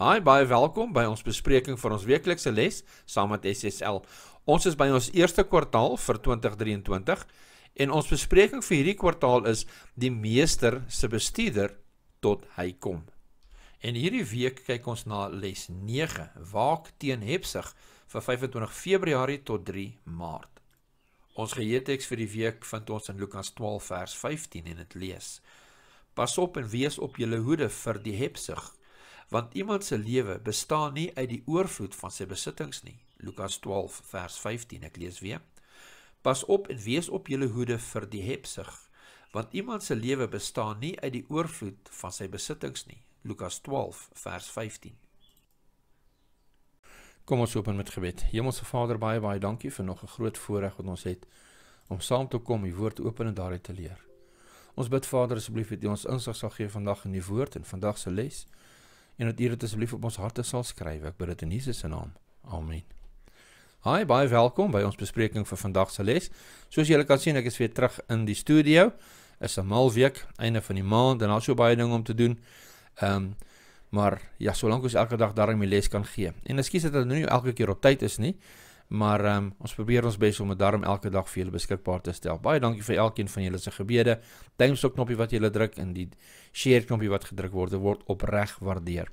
Hi, baie welkom by ons bespreking van ons weeklikse les saam met SSL. Ons is by ons eerste kwartaal vir 2023 en ons bespreking vir hierdie kwartaal is die meester se bestuurder tot hy kom. En hierdie week kyk ons na les 9, waak teen hepsig vir 25 Februarie tot 3 Maart. Ons geheeteks vir die week vind ons in Lukas 12 vers 15 en dit lees: Pas op en wees op julle hoede vir die hepsig, want iemand se lewe bestaan nie uit die oorvloed van sy besittings nie. Lukas 12 vers 15 ek lees weer. Pas op en wees op julle hoede vir die hebsug, want iemand se lewe bestaan nie uit die oorvloed van sy besittings nie. Lukas 12 vers 15 Kom ons open met gebed. Hemelse Vader, baie baie dankie vir nog 'n groot voorreg wat ons het om saam te kom, U woord open en daaruit te leer. Ons bid Vader asseblief dat U ons insig sal gee vandag in U woord en vandag se les en dat U dit asseblief op ons harte sal skryf. Ek bid dit in Jesus se naam. Amen. Hi, baie welkom by ons bespreking vir vandag se les. Soos julle kan sien, ek is weer terug in die studio. Is 'n mal week, einde van die maand en daar's so baie dinge om te doen. Ehm um, maar ja, solank ons elke dag daarmee les kan gee. En ekskuus dat dit nou nie elke keer op tyd is nie maar um, ons probeer ons bes om dit daarom elke dag vir julle beskikbaar te stel. Baie dankie vir elkeen van julle se gebede. Thumbs up knoppie wat julle druk en die share knoppie wat gedruk word, word opreg waardeer.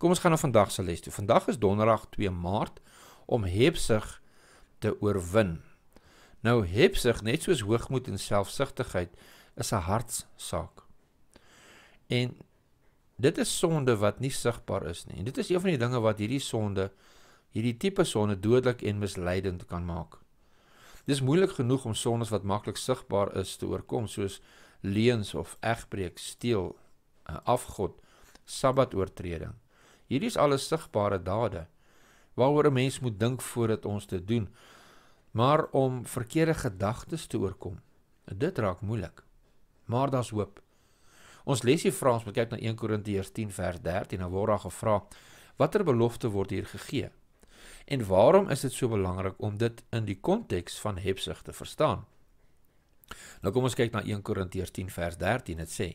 Kom ons gaan na vandag se les toe. Vandag is Donderdag 2 Maart om hebsug te oorwin. Nou hebsug, net soos hoogmoed en selfsugtigheid, is 'n hartsaak. En dit is sonde wat nie sigbaar is nie. En dit is een van die dinge wat hierdie sonde hierdie tipe sonde dodelik en misleidend kan maak. Dis moeilik genoeg om sondes wat maklik sigbaar is te oorkom soos leuns of egbreek, steel, afgod, sabbat oortreding. Hierdie is alles sigbare dade waaroor 'n mens moet dink voordat ons dit doen. Maar om verkeerde gedagtes te oorkom, dit raak moeilik. Maar daar's hoop. Ons lesie vra ons moet kyk na 1 Korintiërs 10 vers 13 en word daar gevra watter belofte word hier gegee? En waarom is dit so belangrik om dit in die konteks van hebsug te verstaan? Nou kom ons kyk na 1 Korintiërs 10 vers 13. Dit sê: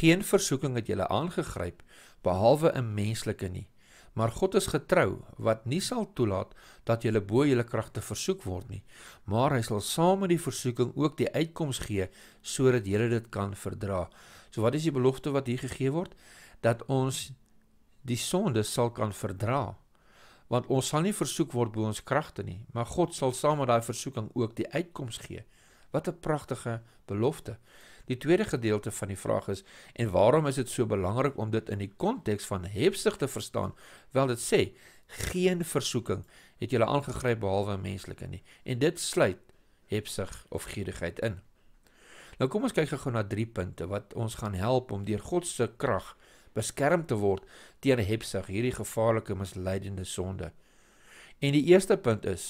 Geen versoeking het julle aangegryp behalwe 'n menslike nie, maar God is getrou wat nie sal toelaat dat julle bo julle kragte versoek word nie, maar hy sal saam met die versoeking ook die uitkoms gee sodat julle dit kan verdra. So wat is die belofte wat hier gegee word dat ons die sonde sal kan verdra? want ons sal nie versoek word bo ons kragte nie, maar God sal saam met daai versoeking ook die uitkoms gee. Wat 'n pragtige belofte. Die tweede gedeelte van die vraag is en waarom is dit so belangrik om dit in die konteks van hebsig te verstaan? Wel dit sê geen versoeking het julle aangegryp behalwe menslike nie en dit sluit hebsig of gierigheid in. Nou kom ons kyk gou-gou na drie punte wat ons gaan help om deur God se krag beskerm te word teen hebsug, hierdie gevaarlike misleidende sonde. En die eerste punt is: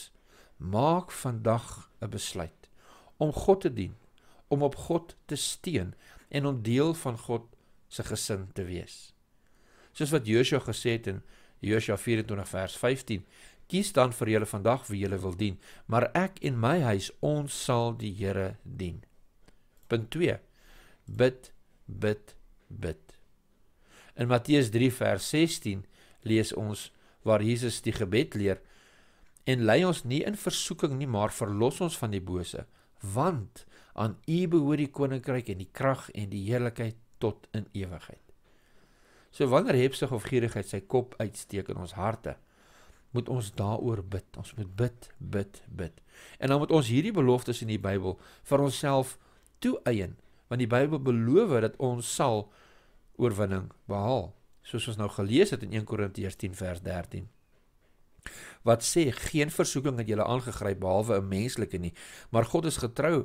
maak vandag 'n besluit om God te dien, om op God te steun en om deel van God se gesin te wees. Soos wat Joshua gesê het in Joshua 24 vers 15: Kies dan vir julle vandag wie julle wil dien, maar ek en my huis, ons sal die Here dien. Punt 2: Bid, bid, bid. In Matteus 3 vers 16 lees ons waar Jesus die gebed leer en lei ons nie in versoeking nie maar verlos ons van die bose want aan U behoort die koninkryk en die krag en die heerlikheid tot in ewigheid. So wanneer hebsug of gierigheid sy kop uitsteek in ons harte moet ons daaroor bid. Ons moet bid, bid, bid. En dan moet ons hierdie beloftes in die Bybel vir onsself toeëien want die Bybel beloof dat ons sal oorwinning behaal, soos ons nou gelees het in 1 Korintiërs 10 vers 13 wat sê geen versoeking het julle aangegryp behalwe 'n menslike nie maar God is getrou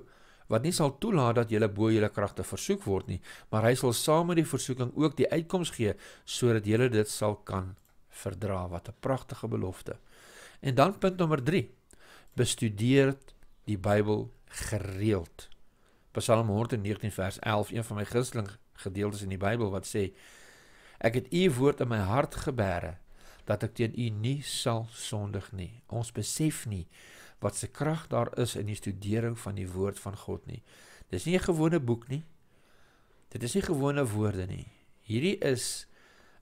wat nie sal toelaat dat julle bo julle kragte versoek word nie maar hy sal saam met die versoeking ook die uitkoms gee sodat julle dit sal kan verdra wat 'n pragtige belofte en dan punt nommer 3 bestudeer die Bybel gereeld Psalm 119 vers 11 een van my gunsteling gedeeltes in die Bybel wat sê ek het u woord in my hart gebeere dat ek teen u nie sal sondig nie. Ons besef nie wat se krag daar is in die studering van die woord van God nie. Dis nie 'n gewone boek nie. Dit is nie gewone woorde nie. Hierdie is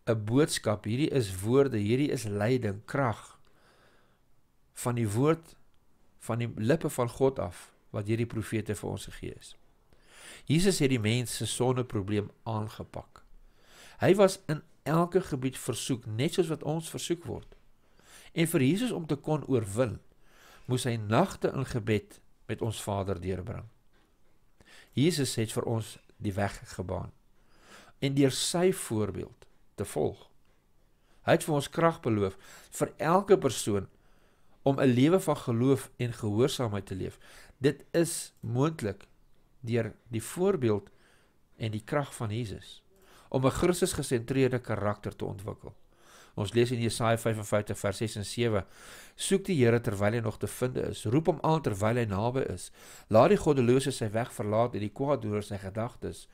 'n boodskap, hierdie is woorde, hierdie is leiding, krag van die woord van die lippe van God af wat hierdie profete vir ons gegee het. Jesus het die mens se sondeprobleem aangepak. Hy was in elke gebied versoek, net soos wat ons versoek word. En vir Jesus om te kon oorwin, moes hy nagte in gebed met ons Vader deurbring. Jesus het vir ons die weg gebaan en deur sy voorbeeld te volg. Hy het vir ons krag beloof vir elke persoon om 'n lewe van geloof en gehoorsaamheid te leef. Dit is moontlik deur die voorbeeld en die krag van Jesus om 'n Christus-gesentreerde karakter te ontwikkel. Ons lees in Jesaja 55 vers 6 en 7: Soek die Here terwyl hy nog te vinde is, roep hom aan terwyl hy naby is. Laat die goddelose sy weg verlaat en die kwaaddoener sy gedagtes.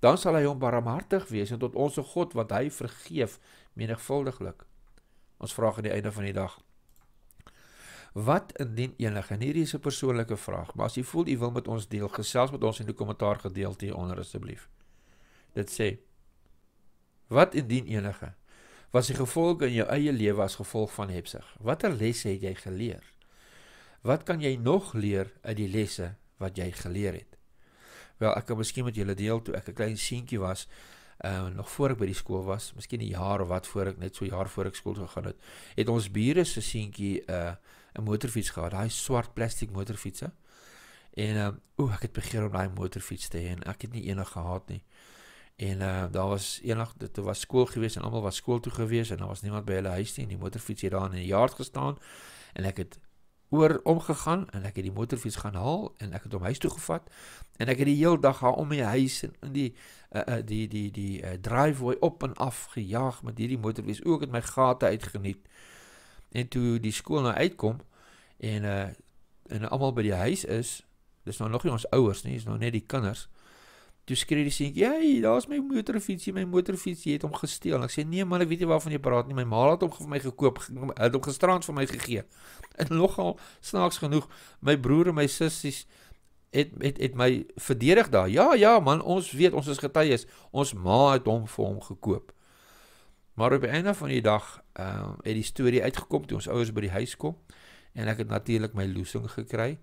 Dan sal hy hom barmhartig wees en tot ons se God, want hy vergeef menigvuldiglik. Ons vra aan die einde van die dag: Wat indien enige en hierdie is 'n persoonlike vraag, maar as jy voel jy wil met ons deel, gesels met ons in die kommentaar gedeelte hieronder asseblief. Dit sê Wat indien enige was die gevolg in jou eie lewe as gevolg van hepsig? Watter lesse het jy geleer? Wat kan jy nog leer uit die lesse wat jy geleer het? Wel, ek kan miskien met julle deel toe ek 'n klein seentjie was, uh nog voor ek by die skool was, miskien 'n jaar of wat voor ek net so jaar voor ek skool gegaan het, het ons bure se seentjie uh 'n motorfiets gehad, daai swart plastiek motorfietsse. En uh eh, ooh, ek het begeer om daai motorfiets te hê en ek het nie eendag gehad nie. En uh daar was eendag dit was skool gewees en almal was skool toe gewees en daar was niemand by hulle huis nie en die motorfiets het daar in die yard gestaan en ek het oor omgegaan en ek het die motorfiets gaan haal en ek het hom huis toe gevat en ek het die heel dag haar om my huis en in die uh, uh die die die uh, driveway op en af gejaag met hierdie motorfiets ook het my gate uitgeniet En toe die skool nou uitkom en uh en almal by die huis is, dis nou nog nie ons ouers nie, dis nou net die kinders. Toe skree die seentjie: "Hey, daar's my motorfietsie, my motorfietsie het hom gesteel." Ek sê: "Nee man, ek weet nie waarvan jy praat nie. My ma het hom vir my gekoop, het hom gisterand vir my gegee." En nogal snaaks genoeg, my broer en my sussies het het het my verdedig daar. Ja, ja man, ons weet ons is getuies. Ons ma het hom vir hom gekoop. Maar op die einde van die dag ehm uh, het die storie uitgekom toe ons ouers by die huis kom en ek het natuurlik my loosing gekry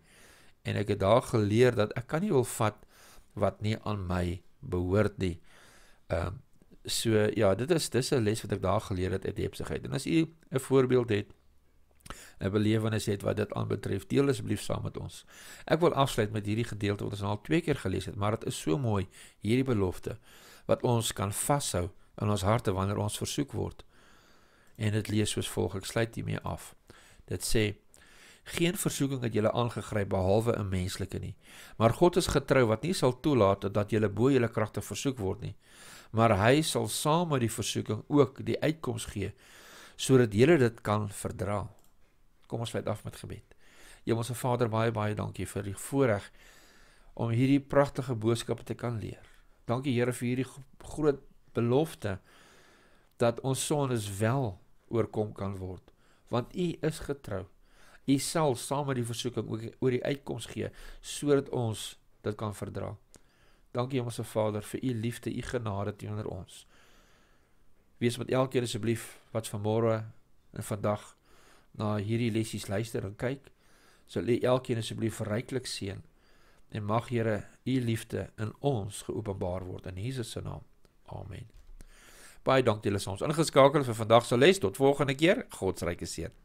en ek het daar geleer dat ek kan nie wil vat wat nie aan my behoort nie. Ehm uh, so ja, dit is dis 'n les wat ek daar geleer het uit diepsigheid. En as u 'n voorbeeld het 'n belewenis het wat dit aanbetref, deel asseblief saam met ons. Ek wil afsluit met hierdie gedeelte wat ons al twee keer gelees het, maar dit is so mooi hierdie belofte wat ons kan vashou in ons harte wanneer ons versoek word. En dit lees soos volg, ek sluit hiermee af. Dit sê Geen versoeking het julle aangegryp behalwe 'n menslike nie. Maar God is getrou wat nie sal toelaat dat julle bo julle kragte versoek word nie. Maar hy sal saam met die versoeking ook die uitkoms gee sodat julle dit kan verdra. Kom ons sluit af met gebed. Hemelse Vader, baie baie dankie vir die voorreg om hierdie pragtige boodskappe te kan leer. Dankie Here vir hierdie groot belofte dat ons sondes wel oorkom kan word want u is getrou u sal saam met die versoeking ook oor die uitkoms gee sodat ons dit kan verdra dankie ons Vader vir u liefde u genade teenoor ons wees met elkeen asseblief wat vanmôre en vandag na hierdie lessies luister en kyk sal u elkeen asseblief verryklik seën en mag Here u liefde in ons geopenbaar word in Jesus se naam Amen. Baie dankie dat julle ons ingeskakel het vir vandag se les. Tot volgende keer. God se ryke seën.